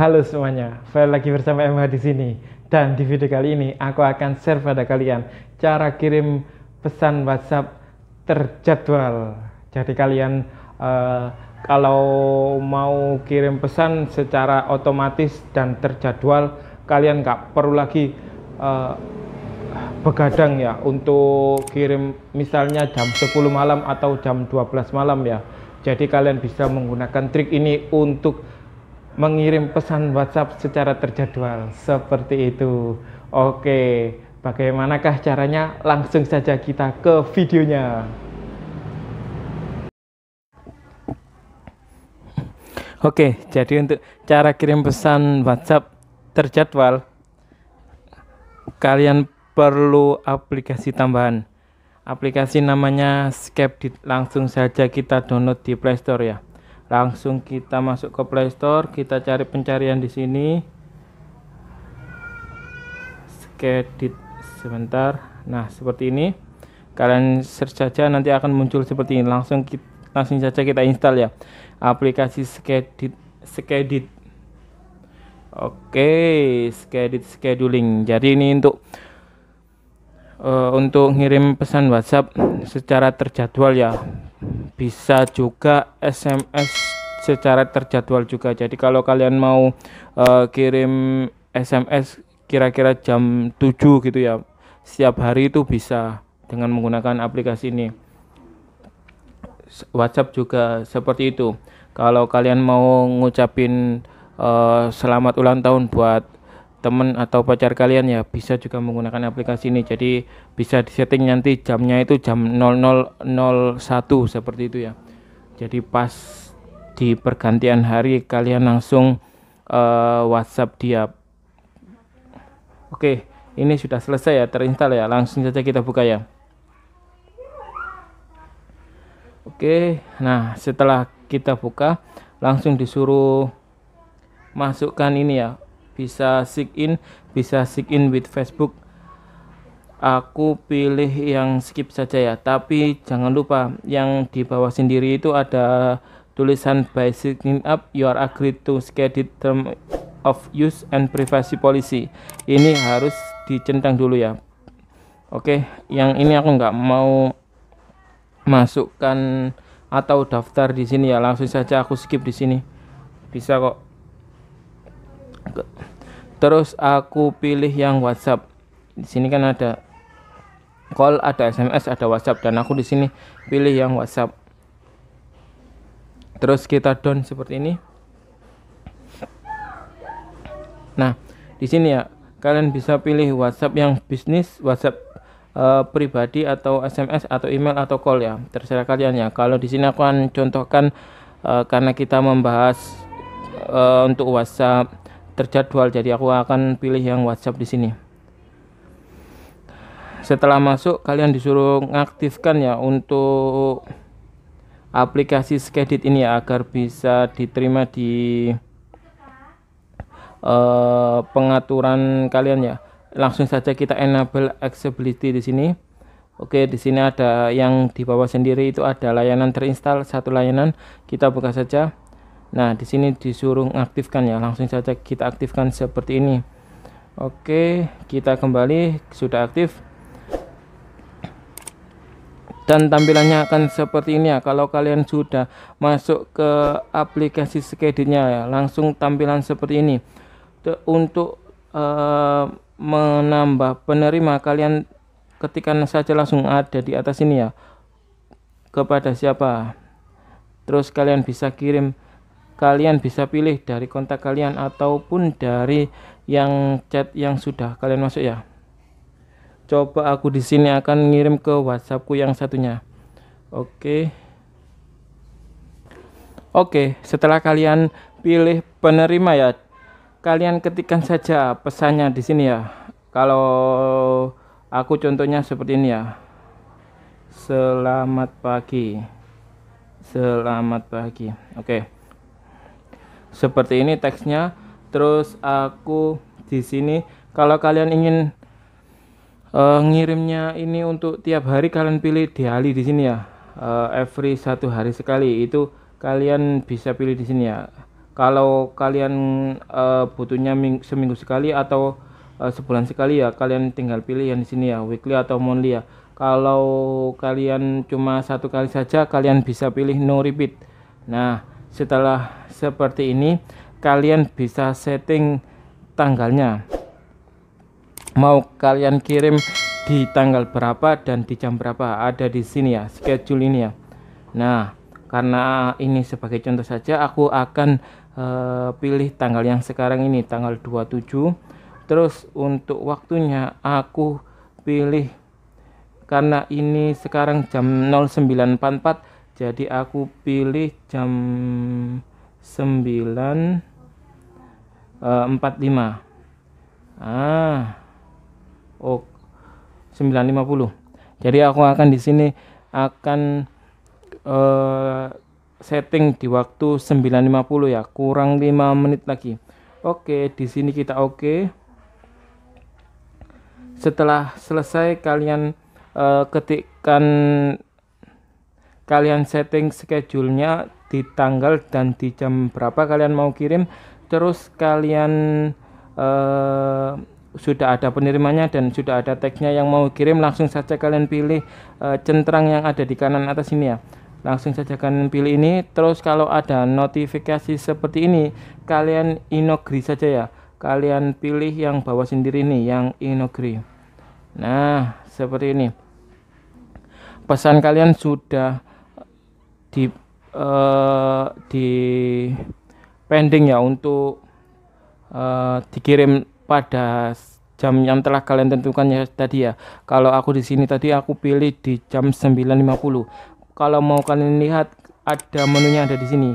Halo semuanya, saya lagi bersama MH di sini. Dan di video kali ini aku akan share pada kalian cara kirim pesan WhatsApp terjadwal. Jadi kalian uh, kalau mau kirim pesan secara otomatis dan terjadwal, kalian nggak perlu lagi uh, begadang ya untuk kirim misalnya jam 10 malam atau jam 12 malam ya. Jadi kalian bisa menggunakan trik ini untuk mengirim pesan WhatsApp secara terjadwal. Seperti itu. Oke, bagaimanakah caranya? Langsung saja kita ke videonya. Oke, jadi untuk cara kirim pesan WhatsApp terjadwal, kalian perlu aplikasi tambahan. Aplikasi namanya Skype, langsung saja kita download di Play Store ya langsung kita masuk ke Play Store kita cari pencarian di sini skedit sebentar nah seperti ini kalian search saja nanti akan muncul seperti ini langsung kita, langsung saja kita install ya aplikasi skedit skedit oke skedit scheduling jadi ini untuk uh, untuk ngirim pesan WhatsApp secara terjadwal ya bisa juga SMS secara terjadwal juga. Jadi kalau kalian mau uh, kirim SMS kira-kira jam 7 gitu ya. Setiap hari itu bisa dengan menggunakan aplikasi ini. WhatsApp juga seperti itu. Kalau kalian mau ngucapin uh, selamat ulang tahun buat teman atau pacar kalian ya bisa juga menggunakan aplikasi ini jadi bisa di setting nanti jamnya itu jam 0001 seperti itu ya jadi pas di pergantian hari kalian langsung uh, WhatsApp dia oke ini sudah selesai ya terinstall ya langsung saja kita buka ya oke nah setelah kita buka langsung disuruh masukkan ini ya bisa sign in bisa sign in with Facebook aku pilih yang skip saja ya tapi jangan lupa yang di bawah sendiri itu ada tulisan by signing up you are agreed to schedule term of use and privacy policy ini harus dicentang dulu ya oke yang ini aku nggak mau masukkan atau daftar di sini ya langsung saja aku skip di sini bisa kok terus aku pilih yang WhatsApp di sini kan ada call ada SMS ada WhatsApp dan aku di sini pilih yang WhatsApp terus kita down seperti ini nah di sini ya kalian bisa pilih WhatsApp yang bisnis WhatsApp uh, pribadi atau SMS atau email atau call ya terserah kalian ya kalau di sini aku akan contohkan uh, karena kita membahas uh, untuk WhatsApp terjadwal jadi aku akan pilih yang WhatsApp di sini setelah masuk kalian disuruh mengaktifkan ya untuk aplikasi Skedit ini ya agar bisa diterima di uh, pengaturan kalian ya langsung saja kita enable accessibility di sini Oke di sini ada yang di bawah sendiri itu ada layanan terinstall satu layanan kita buka saja Nah, di sini disuruh aktifkan ya. Langsung saja kita aktifkan seperti ini. Oke, kita kembali sudah aktif. Dan tampilannya akan seperti ini ya. Kalau kalian sudah masuk ke aplikasi Skedinya ya, langsung tampilan seperti ini. Untuk uh, menambah penerima kalian ketikan saja langsung ada di atas ini ya. Kepada siapa? Terus kalian bisa kirim kalian bisa pilih dari kontak kalian ataupun dari yang chat yang sudah kalian masuk ya coba aku di sini akan ngirim ke WhatsAppku yang satunya oke oke setelah kalian pilih penerima ya kalian ketikkan saja pesannya di sini ya kalau aku contohnya seperti ini ya selamat pagi selamat pagi oke okay seperti ini teksnya terus aku di sini kalau kalian ingin uh, ngirimnya ini untuk tiap hari kalian pilih hari di sini ya uh, every satu hari sekali itu kalian bisa pilih di sini ya kalau kalian uh, butuhnya seminggu sekali atau uh, sebulan sekali ya kalian tinggal pilih yang di sini ya weekly atau monthly ya kalau kalian cuma satu kali saja kalian bisa pilih no repeat nah setelah seperti ini, kalian bisa setting tanggalnya. Mau kalian kirim di tanggal berapa dan di jam berapa ada di sini ya schedule ini ya. Nah, karena ini sebagai contoh saja aku akan uh, pilih tanggal yang sekarang ini tanggal 27 terus untuk waktunya aku pilih karena ini sekarang jam 09.44 jadi aku pilih jam 9 45 eh, ah oh 950 jadi aku akan di sini akan uh, setting di waktu 950 ya kurang 5 menit lagi Oke di sini kita oke okay. setelah selesai kalian uh, ketikkan kalian setting schedule-nya di tanggal dan di jam berapa kalian mau kirim terus kalian uh, sudah ada penerimanya dan sudah ada teksnya yang mau kirim langsung saja kalian pilih uh, eh, centang yang ada di kanan atas ini ya langsung saja kalian pilih ini terus kalau ada notifikasi seperti ini kalian inogri saja ya kalian pilih yang bawah sendiri nih yang inogri nah seperti ini pesan kalian sudah di uh, di pending ya untuk uh, dikirim pada jam yang telah kalian tentukan ya tadi ya. Kalau aku di sini tadi aku pilih di jam 9.50. Kalau mau kalian lihat ada menunya ada di sini.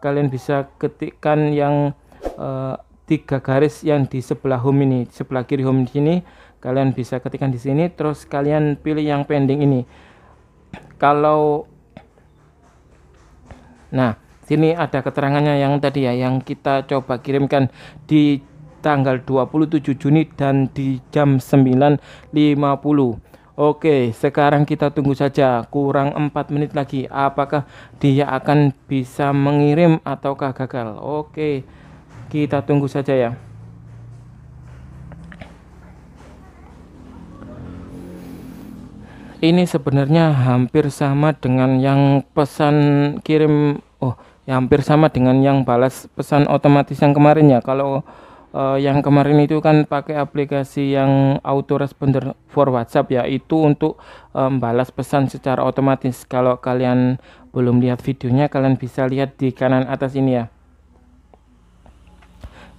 Kalian bisa ketikkan yang uh, tiga garis yang di sebelah home ini, sebelah kiri home di sini. Kalian bisa ketikkan di sini terus kalian pilih yang pending ini. Kalau Nah, sini ada keterangannya yang tadi ya yang kita coba kirimkan di tanggal 27 Juni dan di jam 9.50. Oke, sekarang kita tunggu saja kurang empat menit lagi apakah dia akan bisa mengirim ataukah gagal. Oke, kita tunggu saja ya. ini sebenarnya hampir sama dengan yang pesan kirim oh ya hampir sama dengan yang balas pesan otomatis yang kemarin ya kalau uh, yang kemarin itu kan pakai aplikasi yang auto autoresponder for WhatsApp ya itu untuk um, eh, balas pesan secara otomatis kalau kalian belum lihat videonya kalian bisa lihat di kanan atas ini ya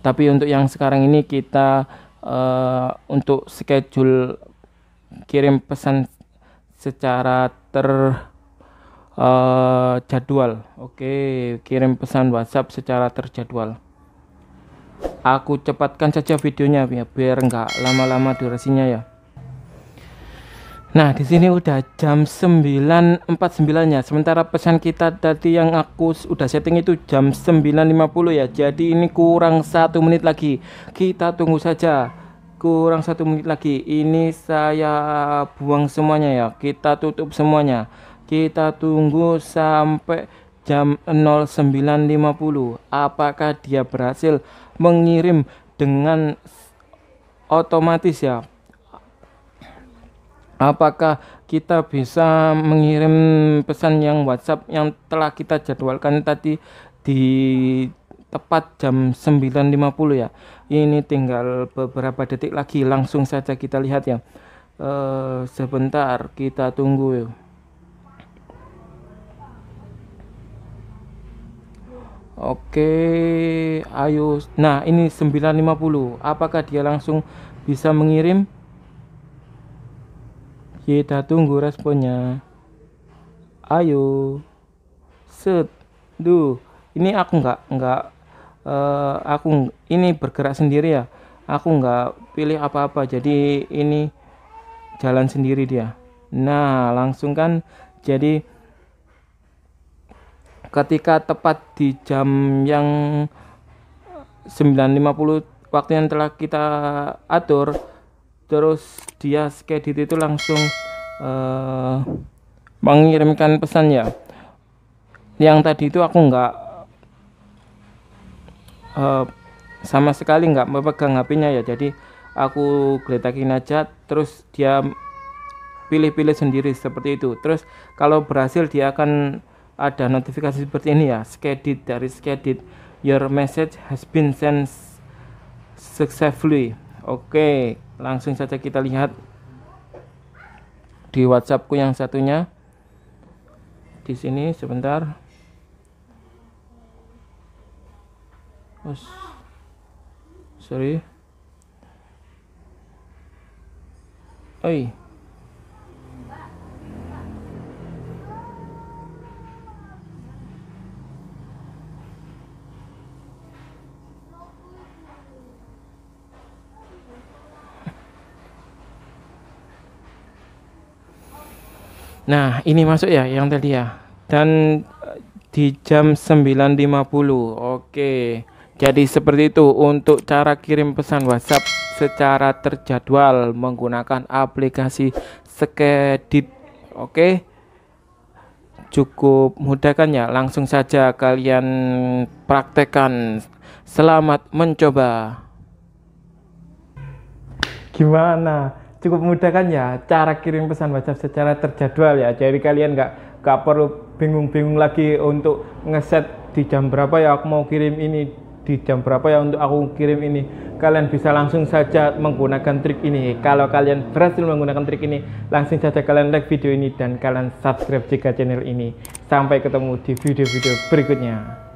tapi untuk yang sekarang ini kita uh, untuk schedule kirim pesan secara ter uh, jadwal. Oke, kirim pesan WhatsApp secara terjadwal. Aku cepatkan saja videonya ya, biar nggak lama-lama durasinya ya. Nah, di sini udah jam 9.49 ya. Sementara pesan kita tadi yang aku udah setting itu jam 9.50 ya. Jadi ini kurang satu menit lagi. Kita tunggu saja kurang satu menit lagi ini saya buang semuanya ya kita tutup semuanya kita tunggu sampai jam 09.50 apakah dia berhasil mengirim dengan otomatis ya apakah kita bisa mengirim pesan yang WhatsApp yang telah kita jadwalkan tadi di tepat jam 9.50 ya ini tinggal beberapa detik lagi langsung saja kita lihat ya e, sebentar kita tunggu ya. Oke ayo nah ini 950 apakah dia langsung bisa mengirim kita tunggu responnya ayo set duh ini aku nggak nggak uh, aku ini bergerak sendiri ya aku nggak pilih apa-apa jadi ini jalan sendiri dia nah langsung kan jadi ketika tepat di jam yang 9.50 waktu yang telah kita atur terus dia skedit itu langsung uh, mengirimkan pesan ya yang tadi itu aku nggak Eh, sama sekali nggak memegang HP-nya ya jadi aku geletakin aja terus dia pilih-pilih sendiri seperti itu terus kalau berhasil dia akan ada notifikasi seperti ini ya skedit dari skedit your message has been sent successfully oke langsung saja kita lihat di WhatsAppku yang satunya di sini sebentar Mas. Sorry. Oi. Nah, ini masuk ya yang tadi ya. Dan eh, di jam 9.50. Oke. Jadi seperti itu untuk cara kirim pesan WhatsApp secara terjadwal menggunakan aplikasi Skedit. Oke. Cukup mudah kan ya? Langsung saja kalian praktekkan. Selamat mencoba. Gimana? Cukup mudah kan ya cara kirim pesan WhatsApp secara terjadwal ya. Jadi kalian nggak nggak perlu bingung-bingung lagi untuk ngeset di jam berapa ya aku mau kirim ini di jam berapa ya untuk aku kirim ini kalian bisa langsung saja menggunakan trik ini kalau kalian berhasil menggunakan trik ini langsung saja kalian like video ini dan kalian subscribe jika channel ini sampai ketemu di video-video berikutnya